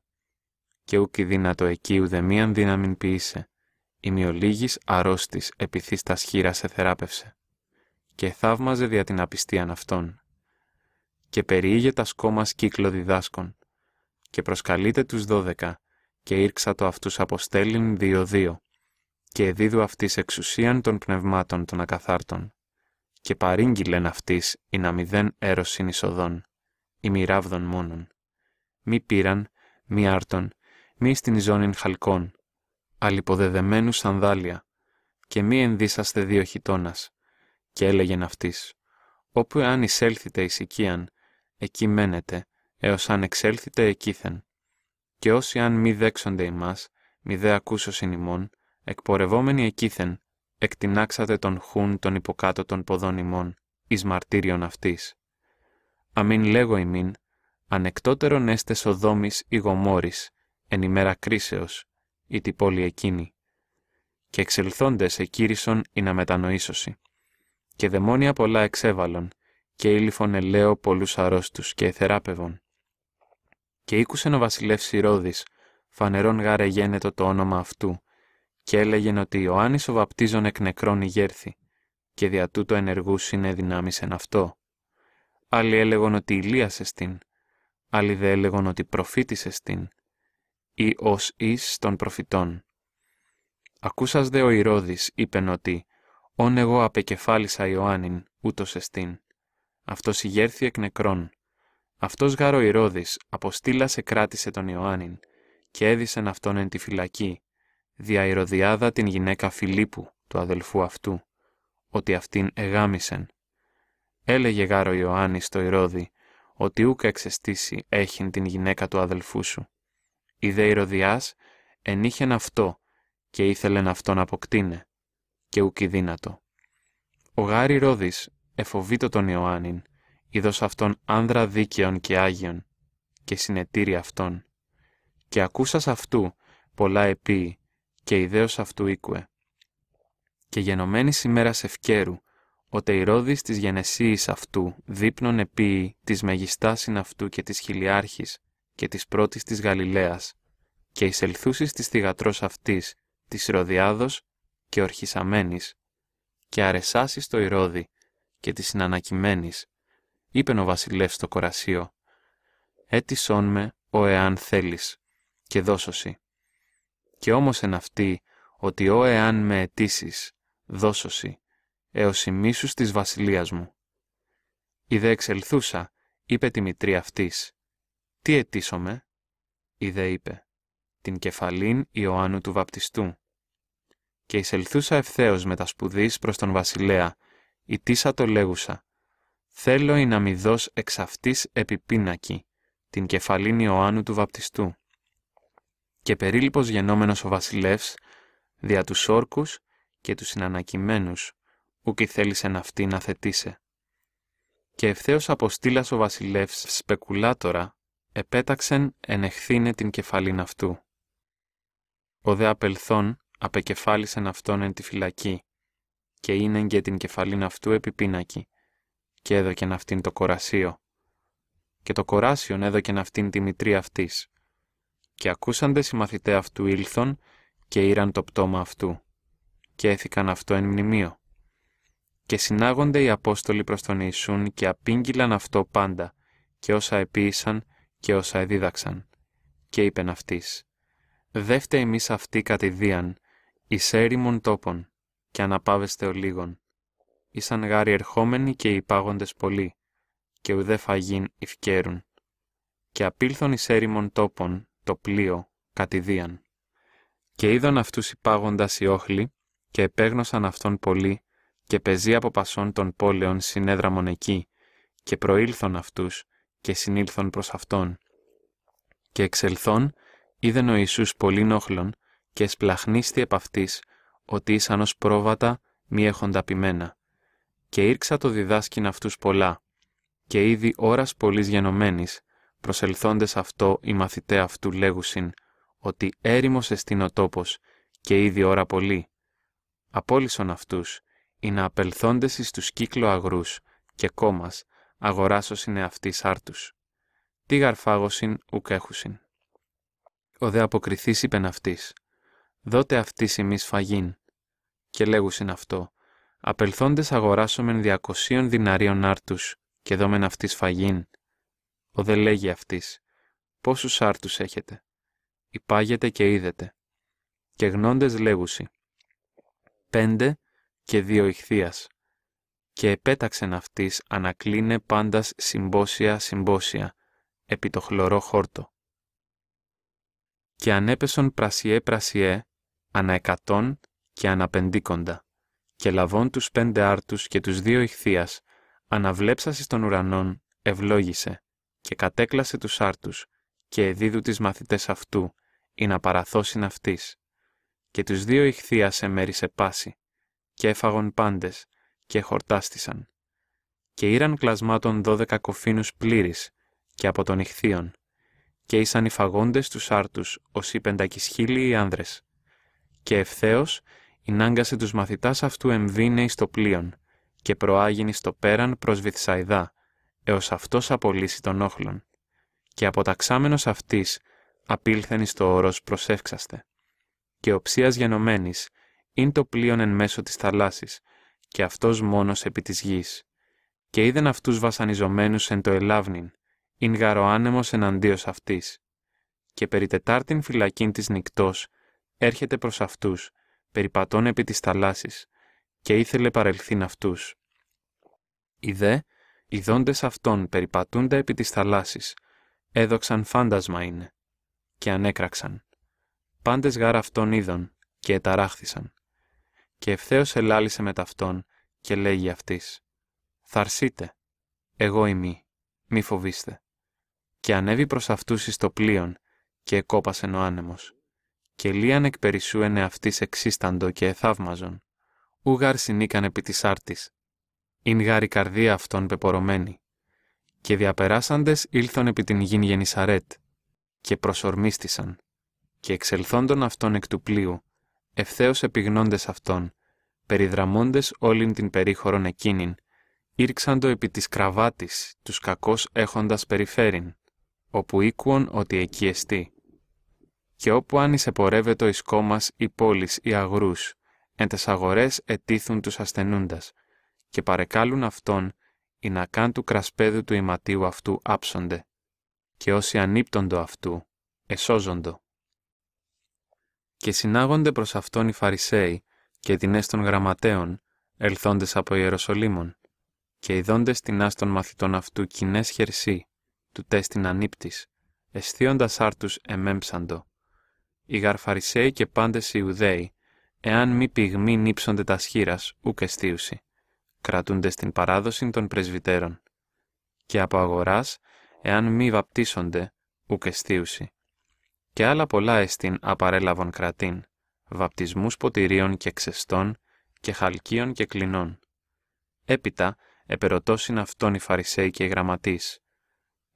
και ούκ δυνατό εκεί ουδεμίαν δύναμην ποιήσε. αρρώστη αρρώστης επιθύστας σε θεράπευσε, Και θαύμαζε δια την απιστίαν αυτών. Και περιήγε τα σκόμα κύκλο διδάσκων. Και προσκαλείται τους δώδεκα, και ήρξα το αυτούς αποστέλην δύο-δύο. Και εδίδου αυτής εξουσίαν των πνευμάτων των ακαθάρτων. Και παρήγγειλεν αυτής η να μηδέν έρωσιν εισοδών, η μοιράβδων μόνον. Μη πήραν, μη άρτων, μη στην ζώνην χαλκών, αλυποδεδεμένου σανδάλια, και μη ενδύσαστε δύο χιτώνας. Και έλεγεν αυτής, όπου αν εισέλθετε εις οικίαν, εκεί μένετε, έως αν εξέλθετε εκείθεν. Και όσοι αν μη δέξονται ημάς, μη δε ακούσω συνημών, εκπορευόμενοι εκείθεν, εκτινάξατε τον χούν των υποκάτω των ποδών ημών, εις μαρτύριον αυτής. Αμήν λέγω ημίν, ανεκτότερον έστε Σοδόμης ή εν ημέρα κρίσεως, ή την πόλη εκείνη. Και εξελθόντες εκείρισον ή να μετανοήσωση. Και δαιμόνια πολλά εξέβαλον, και ήλιφον λέω πολλούς αρρώστους και θεράπευον. Και ήκουσεν ο βασιλεύς Ηρώδης, φανερόν γάρε γένετο το όνομα αυτού, και έλεγεν ότι Ιωάννης ο βαπτίζων εκ νεκρών ηγέρθη, και δια τούτο ενεργούς είναι δυνάμεις εν αυτό. Άλλοι έλεγον ότι Ηλίας εστίν, άλλοι δε έλεγον ότι προφήτης εστίν, ή ως εις των προφητών. Ακούσας δε ο Ηρώδης, είπεν ότι «Ον εγώ απεκεφάλισα Ιωάννην, ούτως εστίν». Αυτός ηγέρθη εκ νεκρών. Αυτός γάρο Ηρώδης αποστήλασε κράτησε τον Ιωάννην και έδισεν αυτόν εν τη φυλακή, δια Ηρωδιάδα την γυναίκα Φιλίππου, του αδελφού αυτού, ότι αυτήν εγάμισεν. Έλεγε γάρο Ιωάννης στο Ηρώδη, ότι ουκα εξεστήσει έχειν την γυναίκα του αδελφού σου. Η δε Ηρωδιάς αυτό και ήθελεν αυτόν αποκτήνε και δύνατο. Ο γάρι Ρώδης εφοβήτω τον Ιωάννην, είδος αυτόν άνδρα δίκαιον και άγιον και συνετήρη αυτόν. Και ακούσας αυτού πολλά επί και ιδέως αυτού οίκουε. Και γενομένης ημέρα ευκέρου, ότι η Ρώδης της γενεσίης αυτού δείπνων επί της μεγιστάσιν αυτού και της χιλιάρχης και της πρώτης της Γαλιλαίας και ελθούσις της θυγατρός αυτής, της Ηρωδιάδος και ορχισαμένης και αρεσάσεις το Ηρώδη και της συνανακημένης, είπε ο βασιλεύς στο κορασίο, «Έτησόν με, ο εάν θέλεις, και δώσωση». Και όμως εν αυτή, ότι ο εάν με αιτήσεις, δώσωση, έως ημίσους της βασιλείας μου. Η εξελθούσα, είπε τη μητρή αυτής, «Τι αιτήσομαι» είδε είπε, «την κεφαλήν Ιωάννου του Βαπτιστού». Και εισελθούσα ευθέως με τα σπουδής προς τον βασιλέα, η τίσα το λέγουσα, «Θέλω η να μη δώσ εξ αυτής επιπίνακη, την κεφαλήν Ιωάννου του Βαπτιστού». Και περίληπος γενόμενος ο βασιλεύς, δια τους όρκους και τους συνανακημένους, ούκη θέλησε να αυτή να θετήσε. Και ευθέως αποστήλας ο βασιλεύς σπεκουλάτορα, επέταξεν ενεχθήνε την κεφαλήν αυτού. Ο δε απελθόν απεκεφάλισεν αυτόν εν τη φυλακή, και είναι και την κεφαλήν αυτού επί πίνακη, και έδωκεν αυτήν το κορασίο. Και το κοράσιον έδωκεν αυτήν τη μητρή αυτής. Και ακούσαντε οι μαθητέ αυτού ήλθον και ήραν το πτώμα αυτού, και έθηκαν αυτό εν μνημείο. Και συνάγονται οι Απόστολοι προς τον Ιησούν και απήγγυλαν αυτό πάντα, και όσα επίησαν, και όσα εδίδαξαν. Και είπεν αυτής, δεύτε εμείς αυτοί κατηδίαν, εις έρημον τόπον, και αναπάβεστε ολίγων. Ήσαν γάρι ερχόμενοι και υπάγοντες πολλοί, και ουδέ φαγήν ευκαίρουν. Και απήλθον εις έρημον τόπον, το πλοίο, κατηδίαν. Και είδον αυτούς υπάγοντας οι όχλοι, και επέγνωσαν αυτόν πολλοί, και πεζοί από πασών των πόλεων συνέδραμον εκεί, και προήλθον αυτούς, και συνήλθον προς Αυτόν. Και εξελθόν είδεν ο Ιησούς πολύ νόχλων και σπλαχνίστη επ' αυτής, ότι ήσαν ως πρόβατα μη έχοντα πειμένα. Και ήρξα το διδάσκην αυτούς πολλά, και ήδη ώρας πολλής γενομένης, προσελθόντες αυτό οι μαθητέ αυτού λέγουσιν, ότι έρημος εστίν ο τόπος, και ήδη ώρα πολύ. Απόλυσον αυτούς, οι να απελθόντες εις τους κύκλο αγρούς και κόμας, αγοράσωσιν αυτή άρτους. Τι γαρφάγωσιν ουκ έχουσιν. Ο δε αποκριθή είπεν ναυτή. δότε αυτής ημείς φαγήν. Και λέγουσιν αυτό, απελθόντες αγοράσομεν διακοσίων δυνάριων άρτους και δόμεν αυτής φαγήν. Ο δε λέγει αυτής. πόσους άρτους έχετε. Υπάγεται και είδετε. Και γνώντες λέγουσι, πέντε και δύο ηχθείας και επέταξεν αυτής ανακλίνε πάντας συμπόσια συμπόσια, επί το χλωρό χόρτο. Και ανέπεσον πρασιέ πρασιέ, αναεκατόν και αναπεντίκοντα και λαβών τους πέντε άρτους και τους δύο ηχθείας, αναβλέψασι των ουρανών, ευλόγησε, και κατέκλασε τους άρτους, και εδίδου τις μαθητές αυτού, ή να παραθώσιν αυτής. Και τους δύο ηχθείας εμέρισε πάση, και έφαγον πάντες, και χορτάστησαν. Και ήραν κλασμάτων δώδεκα κοφίνους πλήρης και από των ηχθείων, και ήσαν οι φαγόντες τους άρτους, ως οι πεντακισχύλοι οι άνδρες. Και ευθέως ενάγκασε τους μαθητάς αυτού εμβίνεοι στο πλοίον, και προάγινοι στο πέραν προς Βυθσαϊδά, έως αυτός απολύσει τον όχλον. Και αποταξάμενος αυτής απήλθεν εις το όρος προσεύξαστε. Και οψίας γενομένης, ειν το πλοίον εν μέσω της και αυτός μόνος επί της γης. Και είδεν αυτούς βασανιζομένους εν το ελάβνην, ειν γαροάνεμος εναντίος αυτής. Και περί τετάρτην φυλακήν της νυκτός, έρχεται προς αυτούς, περιπατών επί της θαλάσσης, και ήθελε παρελθύν αυτούς. Ιδέ, δε, οι δόντες αυτών περιπατούντα επί της θαλάσσης, έδοξαν φάντασμα είναι, και ανέκραξαν. Πάντες γάρα αυτών είδων, και εταράχθησαν και ευθέως ελάλησε με ταυτόν και λέγει αυτής: «Θαρσίτε, εγώ ημί, μη φοβήστε». Και ανέβη προς αυτούς εις το πλοίον και εκόπασεν ο άνεμος. Και λίαν εκ περισσού ενε αυτή εξίσταντο και εθαύμαζον. Ούγαρ συνήκαν επί της άρτης. Ειν η καρδία αυτών πεπορωμένη. Και διαπεράσαντες ήλθον επί την γην γενισαρέτ. Και προσορμίστησαν. Και εξελθόντων αυτών εκ του πλοίου ευθέως επιγνώντες αυτόν, περιδραμώντες όλην την περίχωρον εκείνην, το επί της κραβάτης, τους κακώς έχοντας περιφέρειν, όπου οίκουον ότι εκεί εστί. Και όπου αν εισεπορεύεται ο ισκόμας ή πόλης ή αγρούς, εν τες αγορές ετήθουν τους ασθενούντας, και παρεκάλουν αυτόν, η να κάν του κρασπέδου του ηματίου αυτού άψονται, και όσοι ανύπτοντο αυτού, εσώζοντο. Και συνάγονται προς αυτόν οι Φαρισαίοι και δινές των γραμματέων, ελθόντες από Ιεροσολύμων, και ειδώντες την άστον μαθητών αυτού κοινές χερσί, του τέστην ανύπτης, εστίοντας άρτους εμέμψαντο. Οι γαρφαρισαίοι και πάντες οι Ιουδαίοι, εάν μη πυγμή νύψονται τας σχήρας, ούκ εστίουσι, κρατούνται στην παράδοση των πρεσβυτέρων. Και από αγοράς, εάν μη βαπτίσονται, ούκ εστίουση, και άλλα πολλά εστίν απαρέλαβον κρατήν, βαπτισμούς ποτηρίων και ξεστών και χαλκίων και κλινών. Έπειτα επερωτώσιν αυτόν οι Φαρισαίοι και οι Γραμματείς.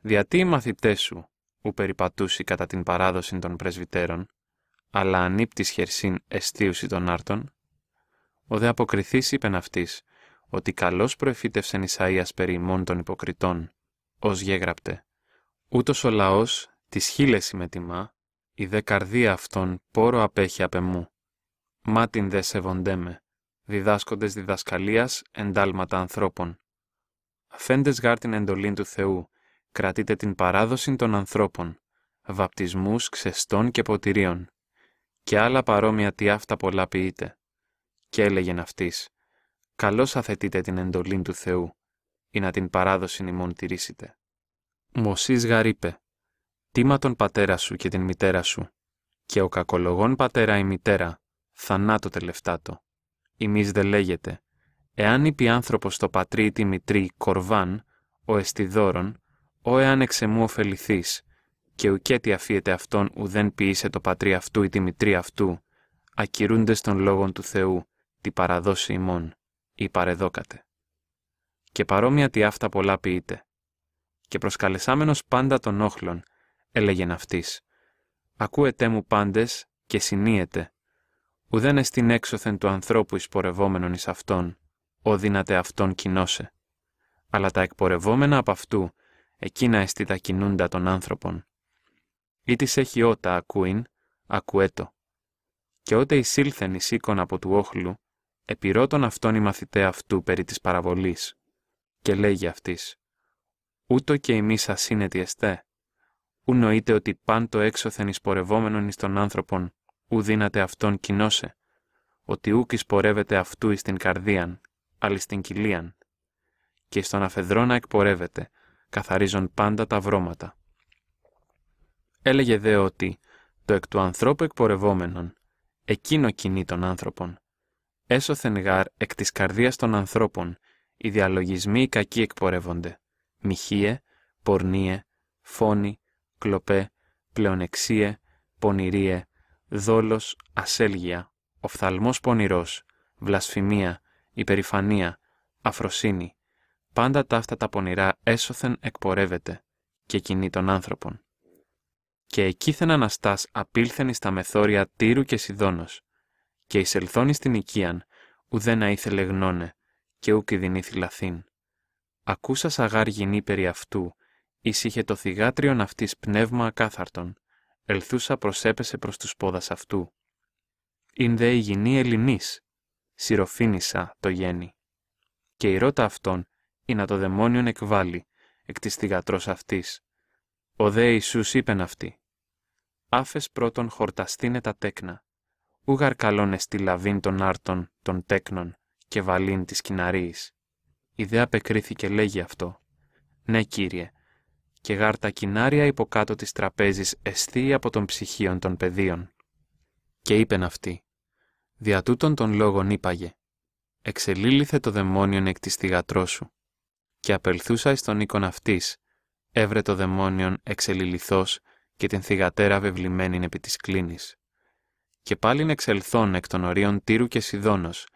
«Διατί οι μαθητές σου, ου περιπατούσι κατά την παράδοση των πρεσβυτέρων, αλλά ανύπτης χερσίν εστίουσι των άρτων». Ο δε αποκριθής είπεν αυτής, ότι καλός προεφύτευσεν Ισαΐας περί ημών των υποκριτών, ως γέγραπτε. Ούτως ο λαός τις χίλες με τιμά, η δε καρδία αυτών πόρο απέχει Μα Μάτιν δε σεβοντέ με, διδάσκοντες διδασκαλίας εντάλματα ανθρώπων. Αφέντες γάρ την εντολήν του Θεού, κρατείτε την παράδοση των ανθρώπων, βαπτισμούς ξεστών και ποτηρίων, και άλλα παρόμοια τι αυτά πολλά ποιείτε. Και έλεγεν αυτής, καλώς αθετείτε την εντολήν του Θεού, ή να την παράδοση ημών τηρήσετε. Μωσής γαρ τίμα τον πατέρα σου και την μητέρα σου, και ο κακολογών πατέρα η μητέρα, θανάτο τελευτάτο. Ημείς δε λέγεται, εάν είπε άνθρωπος το πατρί τη μητρή κορβάν, ο εστιδόρον, ο εάν εξεμού ωφεληθείς, και ουκέτι αφίεται αυτόν ουδέν ποιήσε το πατρί αυτού ή τη μητρή αυτού, ακυρούντες των λόγον του Θεού, τη παραδόση ημών, ή παρεδόκατε. Και παρόμοια τι αυτά πολλά ποιείται. Και προσκαλεσάμενος πάντα των όχλων, έλεγεν αυτή Ακούετε μου πάντες και συνείετε. Ουδέν εστιν έξωθεν του ανθρώπου εισπορευόμενον εις αυτόν, ο δύνατε αυτόν κοινώσε. Αλλά τα εκπορευόμενα από αυτού, εκείνα εστί τα κινούντα των άνθρωπων. Ή της έχει ότα ακούειν, ακουέτο. Και ότε εισήλθεν εις εικόνα από του όχλου, επιρώτων αυτόν η μαθητέ αυτού περί της παραβολής. Και οτε εισηλθεν εις οικον απο αυτής, ούτω και εμείς ασύνετη ασύνετι εστε Ου νοείται ότι πάντο έξωθεν εισπορευόμενον εις τον άνθρωπον, ου δύναται αυτόν κοινώσε, ότι ουκ εισπορεύεται αυτού εις την καρδίαν, αλλά στην κοιλίαν, και στον αφεδρόνα εκπορεύεται, καθαρίζον πάντα τα βρώματα. Έλεγε δε ότι το εκ του ανθρώπου εκπορευόμενον, εκείνο κινεί τον άνθρωπον. έσωθεν γάρ εκ της καρδίας των ανθρώπων, οι διαλογισμοί οι κακοί εκπορεύονται, μοιχείε, πορνίε, φόνοι, κλοπέ, πλεονεξίε, πονηρίε, δόλος, ασέλγια, οφθαλμός πονηρός, βλασφημία, υπερηφανία, αφροσύνη, πάντα ταύτα τα πονηρά έσωθεν εκπορεύεται και κινεί τον άνθρωπον. Και εκείθεν Αναστάς απήλθεν στα μεθόρια Τύρου και Σιδόνος, και εις στην οικίαν, ουδένα ήθελε γνώνε, και ούκ ειδινήθη λαθήν. Ακούσα σαγάρ γυνή περί αυτού, είχε το θυγάτριον αυτής πνεύμα ακάθαρτον, ελθούσα προσέπεσε προς τους πόδας αυτού. Ιν δε η γυνή Ελληνής, σιροφίνησα το γέννη. Και η ρώτα αυτών, ή να το δαιμόνιον εκβάλει εκ της θυγατρός αυτής. Ο δε Ιησούς είπεν αυτή. Άφες πρώτον χορταστήνε τα τέκνα, ούγαρ καλώνε στη λαβήν των άρτων, των τέκνων και βαλήν της κοιναρίης. Η δε απεκρίθηκε λέγει αυτό. Ναι, Κύριε, και γάρτα κοινάρια υποκάτω της τραπέζης εστί από των ψυχίων των παιδίων. Και είπεν αυτή, δια τούτων των λόγων είπαγε, εξελίληθε το δαιμόνιον εκ της θυγατρός σου, και απελθούσα εις τον οίκον αυτής, έβρε το δαιμόνιον εξελιληθός και την θυγατέρα βεβλημένην επί της κλίνης. Και πάλιν εξελθών εκ των ορίων Τύρου και Σιδόνος,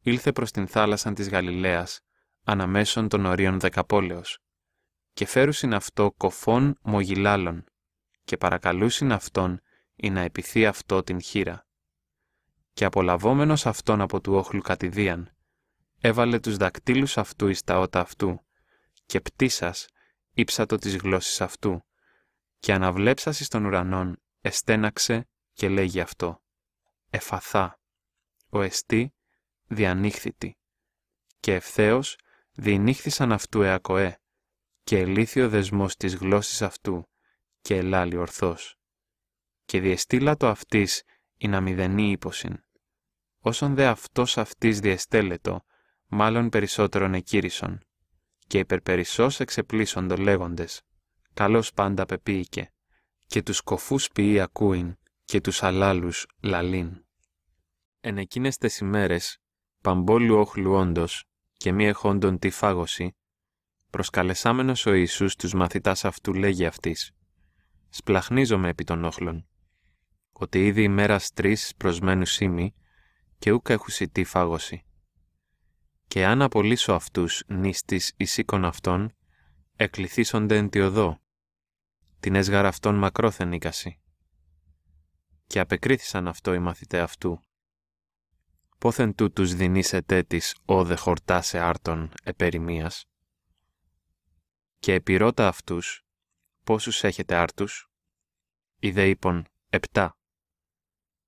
ήλθε προς την θάλασσαν της Γαλιλαίας, αναμέσων των ορίων Δεκαπόλεως, και φέρουσιν αυτό κοφών μογυλάλων και παρακαλούσιν αυτόν ή να επιθεί αυτό την χείρα. Και απολαβόμενος αυτόν από του όχλου κατηδίαν, έβαλε τους δακτύλους αυτού εις τα ότα αυτού και πτήσας ύψατο της γλώσσης αυτού και αναβλέψας εις τον ουρανόν εστέναξε και λέγει αυτό «Εφαθά, ο εστί διανύχθητη» και ευθέως διενύχθησαν αυτού εακοέ και ελήθη ο δεσμός της γλώσσης αυτού και ελάλει ορθός. Και διεστήλα το αυτής η να μηδενή ύποσιν. Όσον δε αυτός αυτής διεστέλετο, μάλλον περισσότερον εκείρισον Και υπερπερισός εξεπλήσοντο λέγοντες, καλός πάντα πεποίηκε, και τους κοφούς ποιοί ακούειν, και τους αλάλους λαλήν. Εν εκείνες τες ημέρες, παμπόλου όχλου όντως, και μη εχόντων τη φάγωση, Προσκαλεσάμενος ο Ιησούς τους μαθητάς αυτού λέγει αυτής «Σπλαχνίζομαι επί των όχλων, ότι ήδη ημέρας τρεις προσμένου σήμι και ούκα τί φάγωση. Και αν απολύσω αυτούς νύστης εισήκων αυτών, εκληθήσονται εν τη οδό, την έσγαρα αυτών μακρόθεν ήκαση. Και απεκρίθησαν αυτό οι μαθητέ αυτού. Πόθεν τούτους δινήσε ετέτης όδε χορτάσε άρτων επερημίας και επιρώτα αυτούς, πόσους έχετε άρτους. Οι λοιπόν, δε επτά.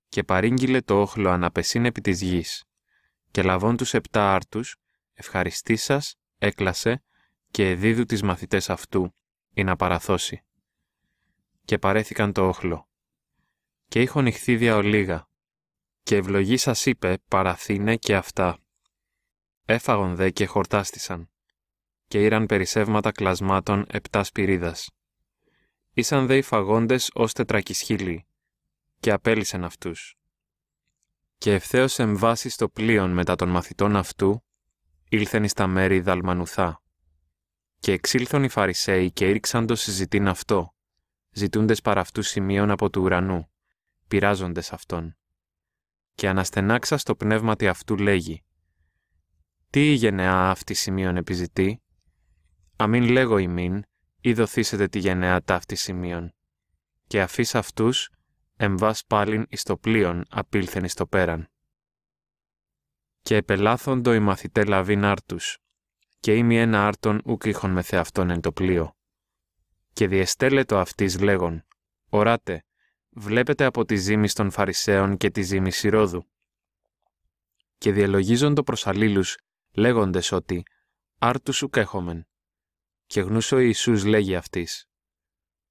Και παρήγγειλε το όχλο αναπεσύν επί της γης. Και λαβών τους επτά άρτους, ευχαριστήσας, έκλασε, και εδίδου τις μαθητές αυτού, ή να παραθώσει. Και παρέθηκαν το όχλο. Και είχον ηχθίδια ολίγα. Και ευλογή σας είπε, παραθύνε και αυτά. Έφαγον δε και χορτάστησαν και ήραν περισσεύματα κλασμάτων επτά σπυρίδας. Ήσαν δε οι φαγόντες ως τετρακισχύλοι, και απέλυσεν αυτούς. Και ευθέως εμβάσει το πλοίον μετά των μαθητών αυτού, ήλθεν στα μέρη δαλμανουθά. Και εξήλθον οι Φαρισαίοι και ήρξαν το συζητήν αυτό, ζητούντες παρά αυτούς σημείων από του ουρανού, πειράζοντες αυτόν. Και αναστενάξα στο πνεύματι αυτού λέγει, «Τι η γενεά αυτή σημείων επιζητεί, αμήν λέγω ημίν, ή δοθήσετε τη γενναία ταύτη σημείων. Και αφήσ αυτού εμβά πάλιν εις το πλοίον απήλθεν εις το πέραν. Και επελάθοντο οι μαθητέ λαβήν Άρτους και ήμι ένα άρτον ουκ είχον με θεαυτόν εν το πλοίο. Και διεστέλετο αυτής λέγον, «Οράτε, βλέπετε από τη ζήμη των Φαρισαίων και τη ζήμη Συρόδου». Και διαλογίζοντο προς αλλήλους, λέγοντες ότι άρτους ουκ και ο Ιησούς λέγει αυτής,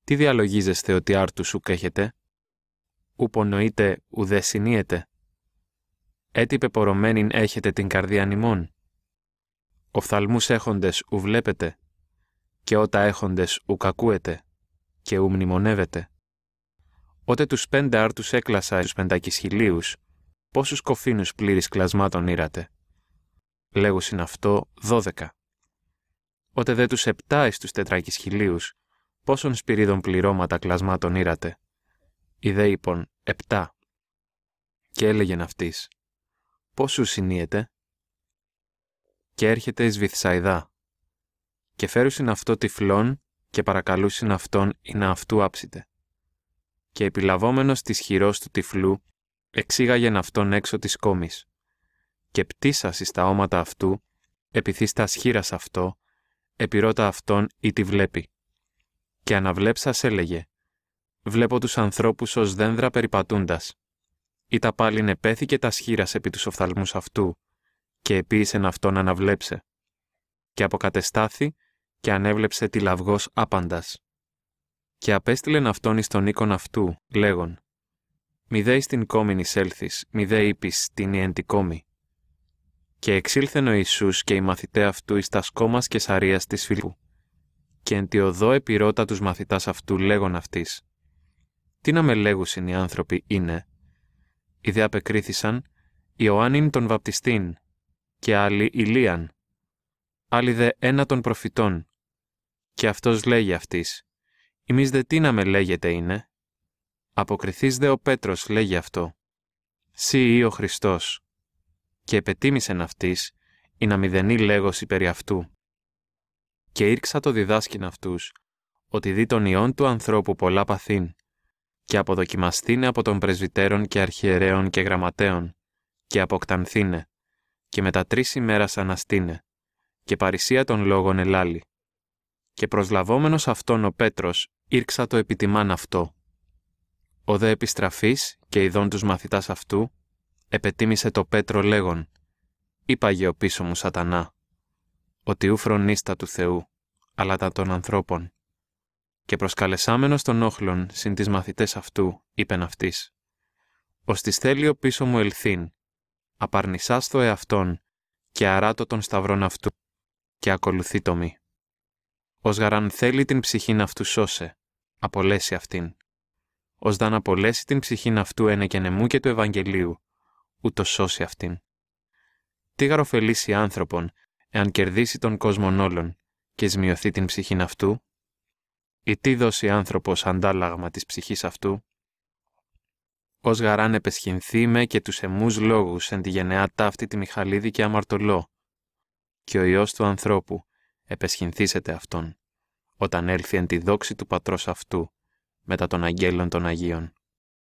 «Τι διαλογίζεστε ότι άρτου σου κέχετε, ουπονοείτε ουδέ συνείετε, έτι πεπορωμένην έχετε την καρδία νημών, οφθαλμούς έχοντες ου βλέπετε, και ότα έχοντες ου κακούετε, και ου μνημονεύετε. Ότε τους πέντε άρτους έκλασα τους πεντακισχυλίους, πόσους κοφίνους πλήρης κλασμάτων ήρατε. Λέγουσιν αυτό δώδεκα Ότε δε τους επτά εις τους τετράκης χιλίους, πόσων σπυρίδων πληρώματα κλασμάτων ήρατε. Ιδέ δε λοιπόν, επτά. Και έλεγεν αυτής, πόσους συνείεται. Και έρχεται εις Βυθσαϊδά. Και φέρουσιν αυτό τυφλόν και παρακαλούσιν αυτόν ή να αυτού άψητε. Και επιλαβόμενος της χειρός του τυφλού, εξήγαγεν αυτόν έξω της κόμης. Και πτήσας στα όματα αυτού, επιθύστας χείρας αυτό, επιρώτα αυτόν ή τη βλέπει. Και αναβλέψας έλεγε «Βλέπω τους ανθρώπους ως δένδρα περιπατούντας». Ή τα πάλι νεπέθηκε τα σχήρας επί τους οφθαλμούς αυτού και επίησεν αυτόν αναβλέψε. Και αποκατεστάθη και ανέβλεψε τη λαυγός άπαντας. Και απέστειλεν αυτόν εις τον οίκον αυτού, λέγον «Μη δε στην κόμην εισέλθεις, μη δε την κομην εισελθεις μη δε ειπεις την ιεντικόμη, και εξήλθεν ο Ιησούς και οι μαθητέ αυτού εις τα σκόμας και σαρίας της Φιλίππου. Και εν τη οδό επιρώτα τους μαθητάς αυτού λέγον αυτής. Τι να με λέγουσιν οι άνθρωποι είναι. Οι απεκρίθησαν Ιωάννην τον βαπτιστήν και άλλοι Ηλίαν. Άλλοι δε ένα των προφητών. Και αυτός λέγει αυτής. Εμείς δε τι να με λέγεται είναι. Αποκριθείς δε ο Πέτρος λέγει αυτό. Συ ή ο Χριστός και επετίμησεν ναυτή, η να μηδενή λέγωση περί αυτού. Και ήρξα το διδάσκην αυτούς, ότι δεί τον ιών του ανθρώπου πολλά παθήν, και αποδοκιμαστήνε από των πρεσβυτέρων και αρχιερέων και γραμματέων, και αποκτανθήνε, και μετά τρεις ημέρας αναστήνε, και παρησία των λόγων ελάλη. Και προσλαβόμενος αυτόν ο Πέτρος, ήρξα το επιτιμάν αυτό. Ο δε επιστραφής και ειδών τους μαθητάς αυτού, επετίμησε το Πέτρο λέγον «Είπαγε ο πίσω μου σατανά, ότι ου φρονίστα του Θεού, αλλά τα των ανθρώπων». Και προσκαλεσάμενος των όχλων συν τις μαθητές αυτού, είπεν αυτής «Ως της θέλει ο πίσω μου ελθύν, απαρνησάς το εαυτόν και αράτω των σταυρών αυτού και ακολουθεί το μη. Ως γαραν θέλει την ψυχήν αυτού σώσε, απολέσει αυτήν. Ως δαν απολέσει την ψυχήν αυτού και νεμού και του Ευαγγελίου, ούτω σώσει αυτήν. Τι γαροφελήσει άνθρωπον, εάν κερδίσει τον κόσμο όλων και σμειωθεί την ψυχήν αυτού, ή τι δώσει άνθρωπος αντάλλαγμα της ψυχής αυτού, ως γαράν επεσχυνθεί με και τους εμούς λόγους εν τη γενεά ταύτη τη Μιχαλίδη και αμαρτωλό, και ο ιό του ανθρώπου επεσχυνθήσετε αυτόν, όταν έλθει εν τη δόξη του Πατρός αυτού, μετά των αγγέλων των Αγίων.